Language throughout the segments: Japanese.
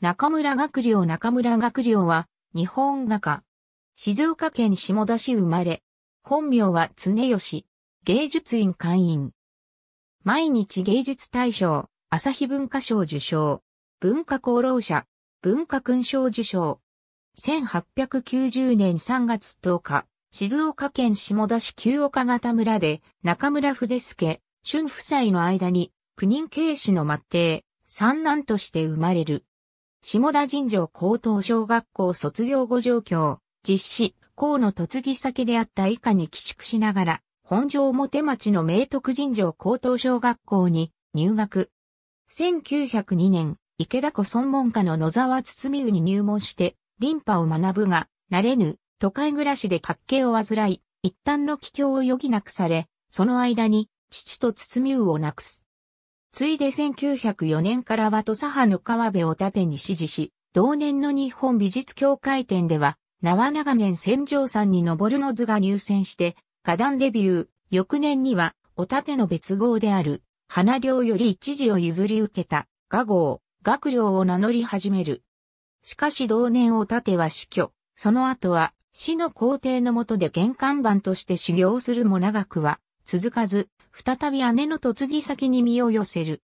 中村学良中村学良は、日本画家。静岡県下田市生まれ。本名は常吉。芸術院会員。毎日芸術大賞、朝日文化賞受賞。文化功労者、文化勲章受賞。1890年3月10日、静岡県下田市旧岡方村で、中村筆助、春夫妻の間に、九人慶子の末帝、三男として生まれる。下田尋常高等小学校卒業後状況、実施、校の嫁ぎ先であった以下に寄宿しながら、本庄表町の明徳尋常高等小学校に入学。1902年、池田湖孫門下の野沢堤湯に入門して、林波を学ぶが、慣れぬ、都会暮らしで活気を患い、一旦の帰郷を余儀なくされ、その間に、父と堤湯をなくす。ついで1904年からは土佐派の川辺を盾に支持し、同年の日本美術協会展では、縄長年戦場山に登るの図が入選して、花壇デビュー、翌年には、お盾の別号である、花領より一時を譲り受けた、画号、学寮を名乗り始める。しかし同年お盾は死去、その後は、死の皇帝の下で玄関版として修行するも長くは、続かず、再び姉の嫁ぎ先に身を寄せる。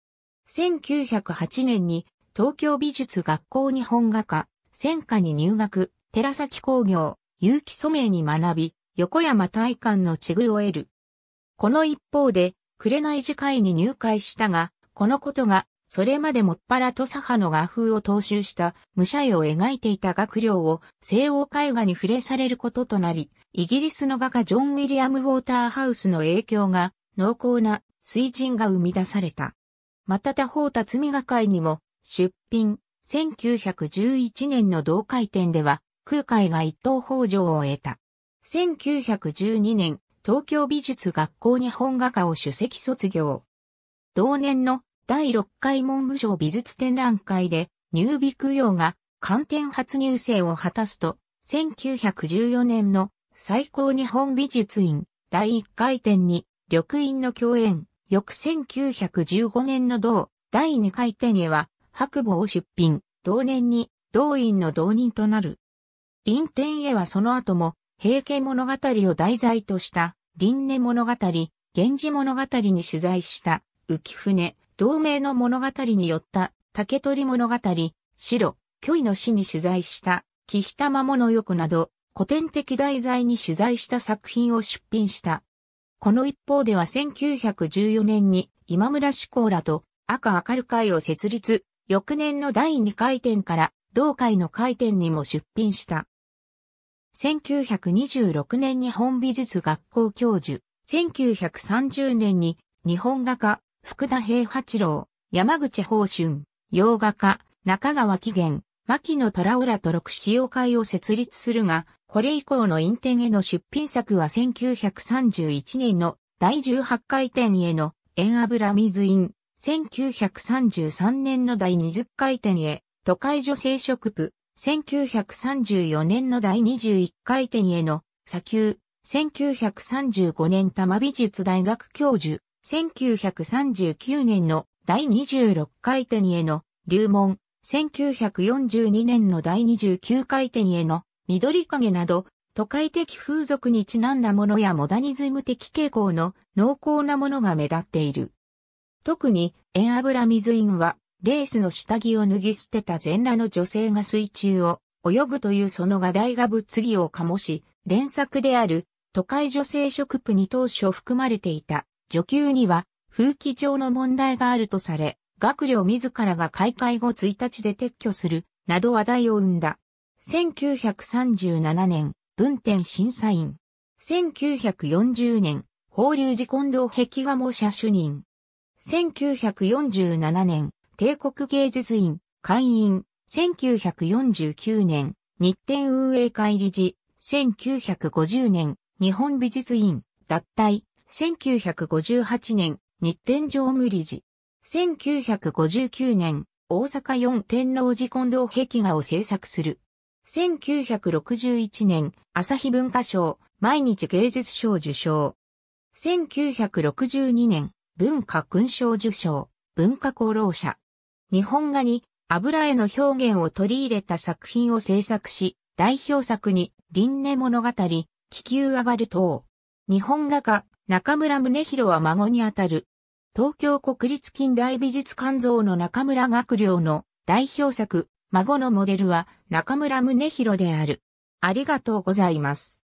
1908年に東京美術学校日本画科、専科に入学、寺崎工業、機素名に学び、横山大観の地具を得る。この一方で、紅寺会に入会したが、このことが、それまでもっぱらと佐派の画風を踏襲した武者絵を描いていた学寮を西欧絵画に触れされることとなり、イギリスの画家ジョン・ウィリアム・ウォーターハウスの影響が濃厚な水人が生み出された。また他方辰巳画会にも出品、1911年の同会展では空海が一等北条を得た。1912年、東京美術学校日本画家を首席卒業。同年の第6回文部省美術展覧会で入備供養が観点初入生を果たすと、1914年の最高日本美術院第1回展に緑陰の共演、翌1915年の同、第2回展へは、白母を出品、同年に、同院の同人となる。院天へはその後も、平家物語を題材とした、輪廻物語、源氏物語に取材した、浮船、同盟の物語によった、竹取物語、白、虚位の死に取材した、木ひたまものなど、古典的題材に取材した作品を出品した。この一方では1914年に今村志功らと赤明る会を設立、翌年の第2回展から同会の会展にも出品した。1926年に本美術学校教授、1930年に日本画家、福田平八郎、山口宝春、洋画家、中川紀元、牧野虎浦と六使用会を設立するが、これ以降のインテンへの出品作は1931年の第18回展への円油水印、1933年の第20回展へ、都会女性食部、1934年の第21回展への砂丘、1935年多摩美術大学教授、1939年の第26回展への流門、1942年の第29回展への緑影など、都会的風俗にちなんだものやモダニズム的傾向の濃厚なものが目立っている。特に、塩油水印は、レースの下着を脱ぎ捨てた全裸の女性が水中を泳ぐというその画題が物議を醸し、連作である都会女性食譜に当初含まれていた女給には風紀上の問題があるとされ、学寮自らが開会後1日で撤去するなど話題を生んだ。1937年、文天審査員。1940年、法隆寺近藤壁画模写主任。1947年、帝国芸術院、会員。1949年、日展運営会理事。1950年、日本美術院、脱退。1958年、日展常務理事。1959年、大阪四天王寺近藤壁画を制作する。1961年、朝日文化賞、毎日芸術賞受賞。1962年、文化勲章受賞、文化功労者。日本画に油絵の表現を取り入れた作品を制作し、代表作に、輪廻物語、気球上がる等。日本画家、中村宗弘は孫にあたる。東京国立近代美術館像の中村学良の代表作、孫のモデルは中村宗弘である。ありがとうございます。